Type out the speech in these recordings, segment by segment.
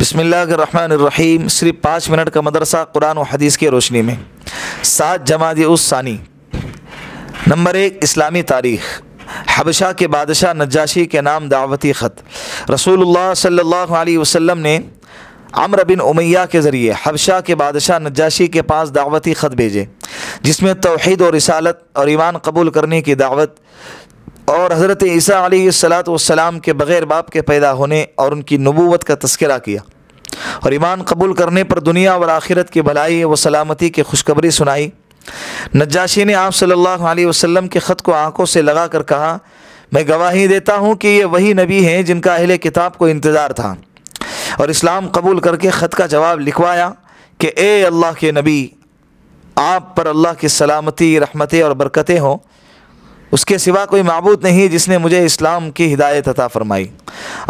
बसमीम सिर्फ पाँच मिनट का मदरसा कुरान और हदीस की रोशनी में सात जमात उसानी नंबर एक इस्लामी तारीख़ हबशा के बादशाह नजाशी के नाम दावती ख़त रसूलुल्लाह सल्लल्लाहु अलैहि वसल्लम ने अम्र बिन उमैया के ज़रिए हबशा के बादशाह नजाशी के पास दावती ख़त भेजे जिसमें तोहद और रसालत और ईमान कबूल करने की दावत और हज़रत ईसा सलात वाम के बग़ैर बाप के पैदा होने और उनकी नबूवत का तस्करा किया और ईमान कबूल करने पर दुनिया और आखिरत की भलाई व सलामती की खुशखबरी सुनाई नजाशी ने आप सल्लल्लाहु अलैहि वसल्लम के ख़त को आंखों से लगा कर कहा मैं गवाही देता हूँ कि ये वही नबी हैं जिनका अहिल किताब को इंतज़ार था और इस्लाम कबूल करके ख़त का जवाब लिखवाया कि ए अल्लाह के नबी आप पर अल्लाह की सलामती रहमतें और बरकतें हों उसके सिवा कोई मबूद नहीं जिसने मुझे इस्लाम की हिदायत अता फ़रमाई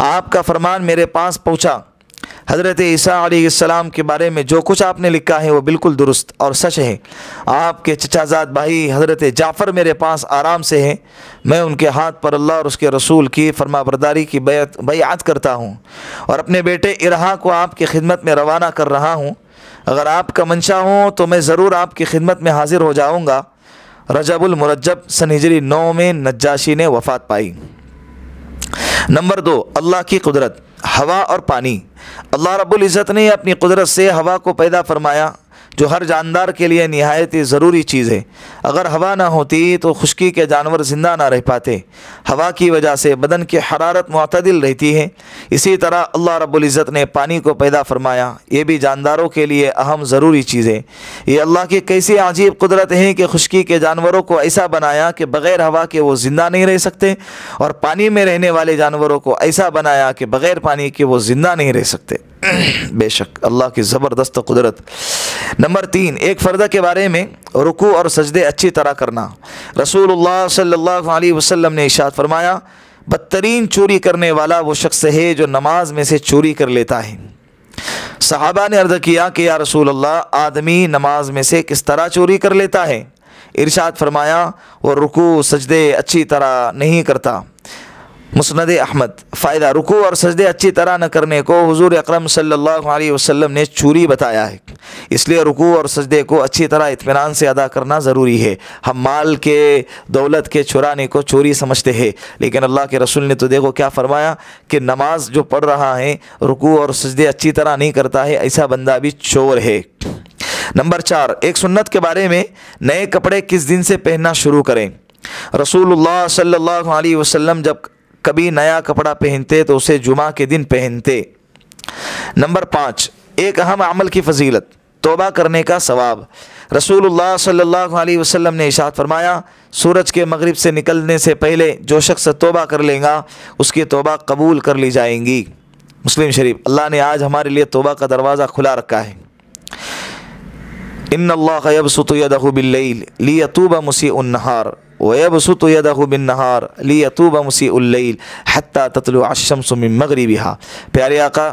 आपका फरमान मेरे पास पहुँचा हज़रत ईसा के बारे में जो कुछ आपने लिखा है वो बिल्कुल दुरुस्त और सच है आपके चचाजाद भाई हज़रत जाफ़र मेरे पास आराम से हैं मैं उनके हाथ पर अल्लाह और उसके रसूल की फरमा बरदारी की बैत बैत करता हूँ और अपने बेटे इरहा को आपकी खिदमत में रवाना कर रहा हूँ अगर आपका मंशा हो तो मैं ज़रूर आपकी खिदमत में हाज़िर हो जाऊँगा रजबुलमरजब सन हिजरी नौ में नज्जाशी ने वफात पाई नंबर दो अल्लाह की कुदरत हवा और पानी अल्लाह रब्बुल इज़्ज़त ने अपनी कुदरत से हवा को पैदा फरमाया जो हर जानदार के लिए नहायत ही ज़रूरी चीज़ है अगर हवा ना होती तो खुश्की के जानवर ज़िंदा ना रह पाते हवा की वजह से बदन की हरारत मतदिल रहती है इसी तरह अल्लाह रबुल्ज़त ने पानी को पैदा फरमाया ये भी जानदारों के लिए अहम ज़रूरी चीज़ है ये अल्लाह की कैसी अजीब कुदरत है कि खुश्की के जानवरों को ऐसा बनाया कि बग़ैर हवा के वो ज़िंदा नहीं रह सकते और पानी में रहने वाले जानवरों को ऐसा बनाया कि बग़ैर पानी के वो ज़िंदा नहीं रह सकते बेशक अल्लाह की ज़बरदस्त कुदरत नंबर तीन एक फर्द के बारे में रुकू और सजदे अच्छी तरह करना रसूलुल्लाह सल्लल्लाहु अलैहि वसल्लम ने इशाद फरमाया बदतरीन चोरी करने वाला वो शख्स है जो नमाज में से चोरी कर लेता है सहाबा ने अर्ज़ किया कि या रसूल अल्लाह आदमी नमाज में से किस तरह चोरी कर लेता है इरशाद फरमाया वो रुकू सजदे अच्छी तरह नहीं करता मुसंद अहमद फ़ायदा रुकू और सजदे अच्छी तरह न करने को सल्लल्लाहु अलैहि वसल्लम ने चूरी बताया है इसलिए रुकू और सजदे को अच्छी तरह इतमान से अदा करना ज़रूरी है हम माल के दौलत के चुराने को चोरी समझते हैं लेकिन अल्लाह के रसूल ने तो देखो क्या फ़रमाया कि नमाज जो पढ़ रहा है रुकू और सजदे अच्छी तरह नहीं करता है ऐसा बंदा भी चोर है नंबर चार एक सुन्नत के बारे में नए कपड़े किस दिन से पहनना शुरू करें रसूलुल्लाह सल्लल्लाहु अलैहि वसल्लम जब कभी नया कपड़ा पहनते तो उसे जुमा के दिन पहनते नंबर पाँच एक अहम अमल की फजीलत तोबा करने का सवाब रसूलुल्लाह सल्लल्लाहु अलैहि वसल्लम ने इशात फरमाया सूरज के मगरिब से निकलने से पहले जो शख्स तोबा कर लेगा उसकी तोबा कबूल कर ली जाएंगी मुस्लिम शरीफ अल्लाह ने आज हमारे लिए तोबा का दरवाज़ा खुला रखा है इन अल्लाह यबसुत यदहु मुसी उन्नहार वयबसुत यदहु बिन नहार लियतूब मुसी उल्लील हत्ता तत्लु अशम सुमिन मगरी बिहा प्यारे आका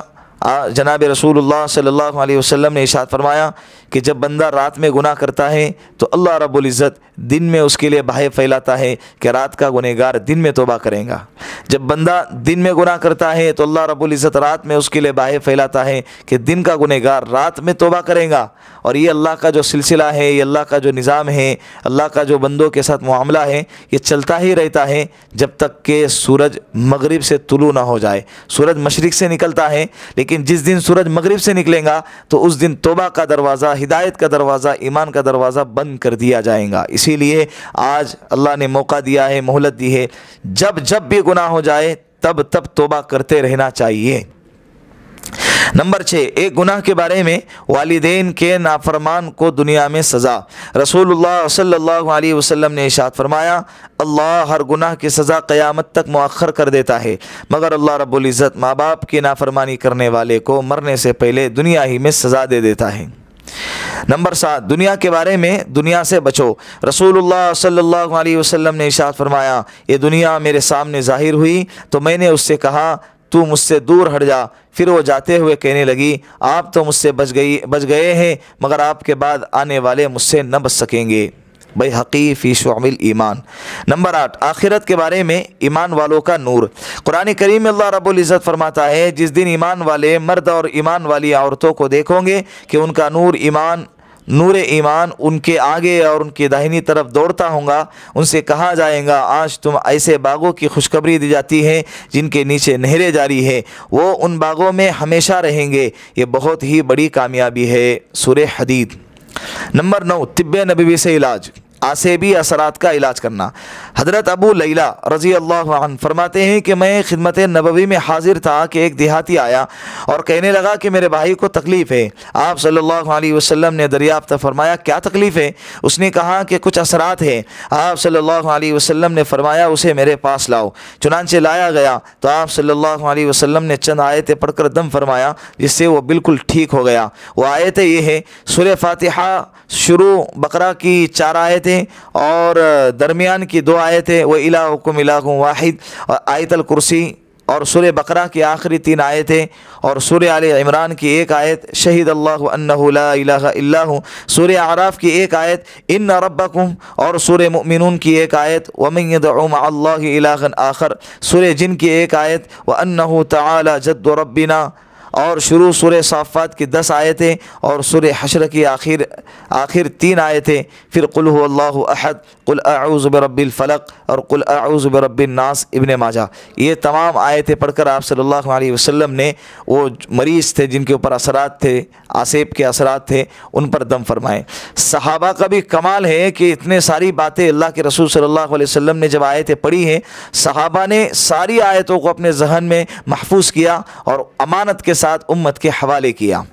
जनाब रसूल सल्ला वसम ने इशात फरमाया कि जब बंदा रात में गुनाह करता है तो अल्लाह रब्ज़त दिन में उसके लिए बाहे फैलाता है कि रात का गुनहगार दिन में तोबा करेगा जब बंदा दिन में गुनाह करता है तो अल्लाह रबुल्ज़त रात में उसके लिए बाहे फैलाता है कि दिन का गुनहगार रात में तोबा करेगा और ये अल्लाह का जो सिलसिला है ये अल्लाह का जो निज़ाम है अल्लाह का जो बंदों के साथ मामला है ये चलता ही रहता है जब तक के सूरज मगरब से तुलू ना हो जाए सूरज मशरक़ से निकलता है लेकिन लेकिन जिस दिन सूरज मगरिब से निकलेगा तो उस दिन तोबा का दरवाज़ा हिदायत का दरवाज़ा ईमान का दरवाज़ा बंद कर दिया जाएगा इसीलिए आज अल्लाह ने मौका दिया है मोहलत दी है जब जब भी गुनाह हो जाए तब तब तोबा करते रहना चाहिए नंबर छः एक गुनाह के बारे में वालदेन के नाफरमान को दुनिया में सज़ा रसूलुल्लाह सल्लल्लाहु अलैहि वसल्लम ने इशात फरमाया अल्लाह हर गुनाह की सज़ा क़यामत तक मौखर कर देता है मगर अल्लाह रबुल्ज़त माँ बाप की नाफरमानी करने वाले को मरने से पहले दुनिया ही में सज़ा दे देता है नंबर सात दुनिया के बारे में दुनिया से बचो रसूलुल्लाह सल्लल्लाहु अलैहि वसल्लम ने इशात फरमाया ये दुनिया मेरे सामने जाहिर हुई तो मैंने उससे कहा तू मुझसे दूर हट जा फिर वो जाते हुए कहने लगी आप तो मुझसे बच गई बच गए हैं मगर आपके बाद आने वाले मुझसे न बच सकेंगे भाई हकी शामिल ईमान नंबर आठ आखिरत के बारे में ईमान वालों का नूर कुरान करीम अल्लाह रबुल्ज़त फरमाता है जिस दिन ईमान वाले मर्द और ईमान वाली औरतों को देखोगे कि उनका नूर ईमान नूर ईमान उनके आगे और उनके दाहिनी तरफ दौड़ता होगा उनसे कहा जाएगा आज तुम ऐसे बागों की खुशखबरी दी जाती है जिनके नीचे नहरें जारी है वो उन बागों में हमेशा रहेंगे ये बहुत ही बड़ी कामयाबी है सुर हदीद नंबर नौ तिब नबीबी से इलाज आसेबी असरात का इलाज करना हज़रत अबू लैला रज़ी अल्लाह फरमाते हैं कि मैं खिदमत नबवी में हाजिर था कि एक देहाती आया और कहने लगा कि मेरे भाई को तकलीफ़ है आप सल्लल्लाहु अलैहि वसल्लम ने दरियाफ्त फरमाया क्या तकलीफ़ है उसने कहा कि कुछ असरात हैं आप सल्लल्लाहु अलैहि वसल्लम ने फरमाया उसे मेरे पास लाओ चुनानचे लाया गया तो आप सल्लल्लाहु अलैहि वसल्लम ने चंद आयतें पढ़कर दम फरमाया जिससे वो बिल्कुल ठीक हो गया वो आयतें ये हैं सुर फातिहा शुरू बकरा की चार आयतें आयतें और दरमियान की दो आयतें व इलाकुम इलाकुम वाहिद और आयतल कुर्सी और सुर बकरा की आखिरी तीन आयतें और सूर्य आल इमरान की एक आयत शहीद अल्लाह सूर्य आराफ की एक आयत इन रबकुम और सूर्य ममिन की एक आयत वमिन अल्लाह आखर सूर्य जिन की एक आयत व अन्न तला जद्द और शुरू सुर साफ़ात की दस आयतें और सुर हशर की आखिर आखिर तीन आए थे फिर कुल्लाह अहद फ़लक और कुल नास इबन माजा ये तमाम आयतें पढ़कर आप सल्लल्लाहु अलैहि वसल्लम ने वो मरीज़ थे जिनके ऊपर असरात थे आसेब के असरात थे उन पर दम फरमाए सहाबा का भी कमाल है कि इतने सारी बातें अल्लाह के रसूल सल्ला वसम ने जब आयतें पढ़ी हैं सहाबा ने सारी आयतों को अपने जहन में महफूज किया और अमानत के साथ उम्मत के हवाले किया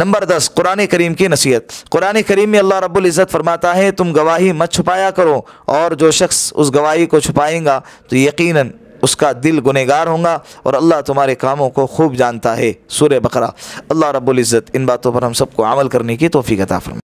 नंबर दस कुरान करीम की नसीहत कुरान करीम में अल्लाह रब्ज़त फरमाता है तुम गवाही मत छुपाया करो और जो शख्स उस गवाही को छुपाएगा तो यकीनन उसका दिल गुनहगार होगा और अल्लाह तुम्हारे कामों को खूब जानता है सूर्य बकरा अल्लाह रब्ज़त इन बातों पर हम सबको अमल करने की तोफ़ी कता फरमा